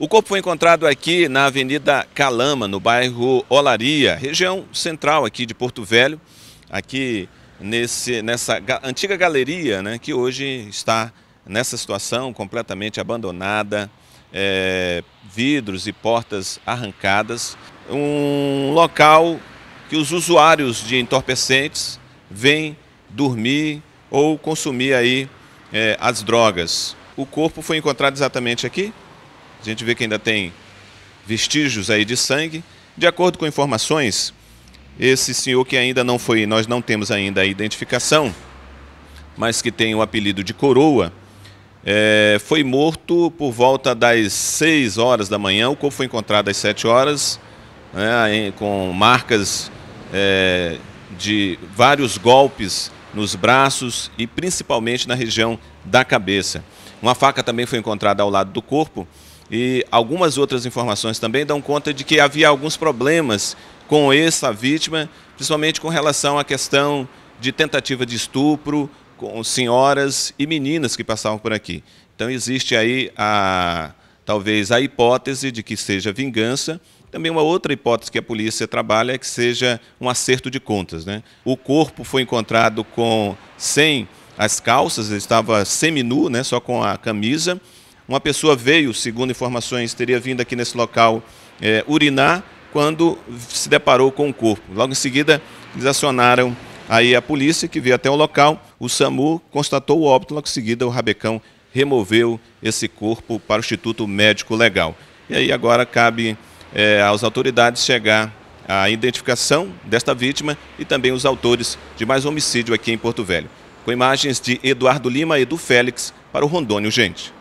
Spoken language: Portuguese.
O corpo foi encontrado aqui na Avenida Calama, no bairro Olaria, região central aqui de Porto Velho, aqui nesse, nessa antiga galeria né, que hoje está nessa situação completamente abandonada, é, vidros e portas arrancadas. Um local que os usuários de entorpecentes vêm dormir ou consumir aí é, as drogas. O corpo foi encontrado exatamente aqui, a gente vê que ainda tem vestígios aí de sangue. De acordo com informações, esse senhor que ainda não foi, nós não temos ainda a identificação, mas que tem o apelido de Coroa, é, foi morto por volta das 6 horas da manhã. O corpo foi encontrado às 7 horas, né, com marcas é, de vários golpes nos braços e principalmente na região da cabeça. Uma faca também foi encontrada ao lado do corpo e algumas outras informações também dão conta de que havia alguns problemas com essa vítima, principalmente com relação à questão de tentativa de estupro com senhoras e meninas que passavam por aqui. Então existe aí a talvez a hipótese de que seja vingança. Também uma outra hipótese que a polícia trabalha é que seja um acerto de contas. Né? O corpo foi encontrado com sem as calças, ele estava seminu, né, só com a camisa, uma pessoa veio, segundo informações, teria vindo aqui nesse local é, urinar quando se deparou com o corpo. Logo em seguida, eles acionaram aí a polícia, que veio até o local, o SAMU constatou o óbito, logo em seguida o Rabecão removeu esse corpo para o Instituto Médico Legal. E aí agora cabe é, às autoridades chegar à identificação desta vítima e também os autores de mais homicídio aqui em Porto Velho. Com imagens de Eduardo Lima e do Félix para o Rondônio Gente.